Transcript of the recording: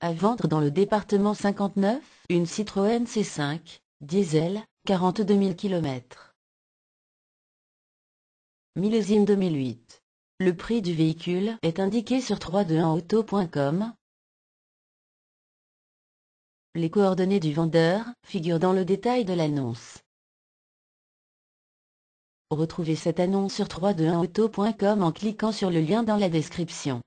À vendre dans le département 59, une Citroën C5, diesel, 42 000 km. Millésime 2008. Le prix du véhicule est indiqué sur 321auto.com. Les coordonnées du vendeur figurent dans le détail de l'annonce. Retrouvez cette annonce sur 321auto.com en cliquant sur le lien dans la description.